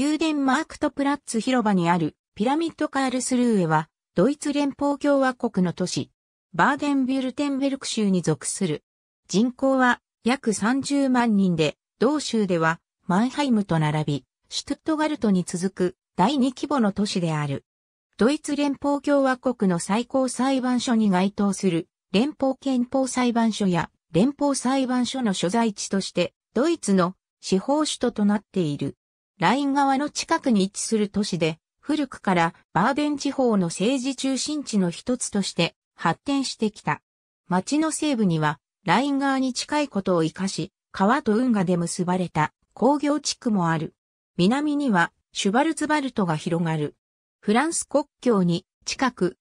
宮殿マークトプラッツ広場にあるピラミッドカールスルーエは、ドイツ連邦共和国の都市、バーデンビュルテンベルク州に属する。人口は約30万人で、同州ではマンハイムと並び、シュトゥットガルトに続く第2規模の都市である。ドイツ連邦共和国の最高裁判所に該当する連邦憲法裁判所や連邦裁判所の所在地として、ドイツの司法首都となっている。ライン川の近くに位置する都市で、古くからバーデン地方の政治中心地の一つとして発展してきた。町の西部には、ライン川に近いことを活かし、川と運河で結ばれた工業地区もある。南にはシュバルツバルトが広がる。フランス国境に近く、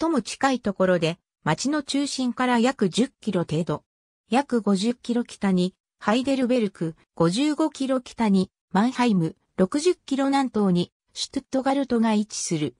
最も近いところで、町の中心から約10キロ程度。約50キロ北に、ハイデルベルク、55キロ北に、マンハイム、60キロ南東にシュトゥットガルトが位置する。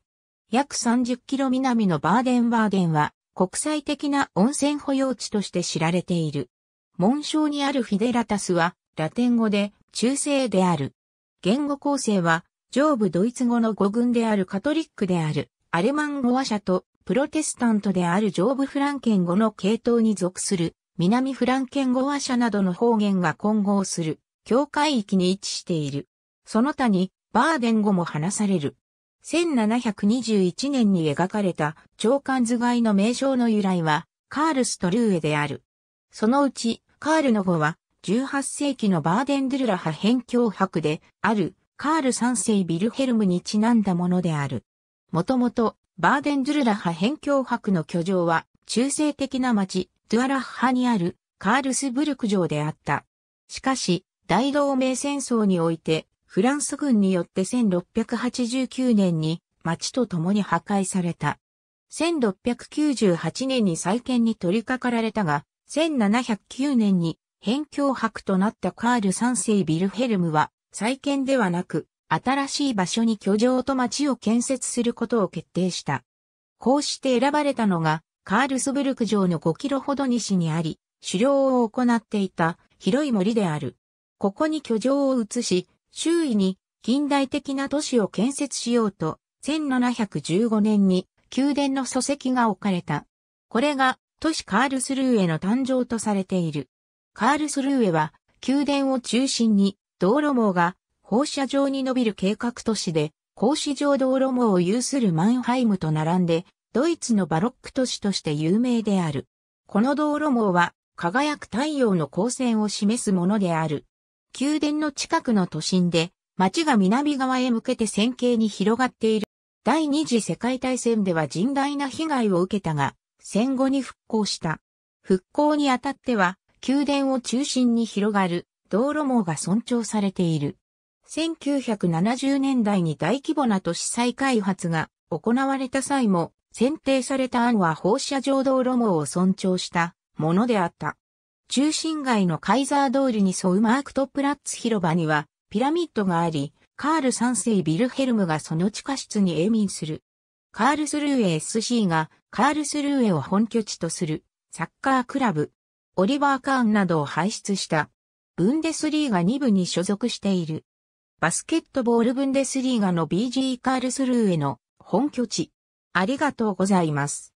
約30キロ南のバーデンバーデンは国際的な温泉保養地として知られている。紋章にあるフィデラタスはラテン語で中世である。言語構成は上部ドイツ語の語群であるカトリックであるアルマン語話者とプロテスタントである上部フランケン語の系統に属する南フランケン語話者などの方言が混合する境界域に位置している。その他に、バーデン語も話される。1721年に描かれた長官図外の名称の由来は、カールストルーエである。そのうち、カールの語は、18世紀のバーデンドゥルラ派辺境博である、カール三世ビルヘルムにちなんだものである。もともと、バーデンドゥルラ派辺境博の居城は、中世的な町、ドゥアラッハにある、カールスブルク城であった。しかし、大同盟戦争において、フランス軍によって1689年に町と共に破壊された。1698年に再建に取り掛かられたが、1709年に辺境博となったカール三世ビルヘルムは再建ではなく、新しい場所に居城と町を建設することを決定した。こうして選ばれたのが、カールスブルク城の5キロほど西にあり、狩猟を行っていた広い森である。ここに居城を移し、周囲に近代的な都市を建設しようと、1715年に宮殿の礎石が置かれた。これが都市カールスルーへの誕生とされている。カールスルーへは宮殿を中心に道路網が放射状に伸びる計画都市で、格子状道路網を有するマンハイムと並んで、ドイツのバロック都市として有名である。この道路網は輝く太陽の光線を示すものである。宮殿の近くの都心で、町が南側へ向けて線形に広がっている。第二次世界大戦では甚大な被害を受けたが、戦後に復興した。復興にあたっては、宮殿を中心に広がる道路網が尊重されている。1970年代に大規模な都市再開発が行われた際も、選定された案は放射状道路網を尊重したものであった。中心街のカイザー通りに沿うマークトプラッツ広場にはピラミッドがあり、カール3世ビルヘルムがその地下室に永眠する。カールスルーエ SC がカールスルーエを本拠地とするサッカークラブ、オリバー・カーンなどを輩出したブンデスリーガ2部に所属している。バスケットボールブンデスリーガの BG カールスルーエの本拠地。ありがとうございます。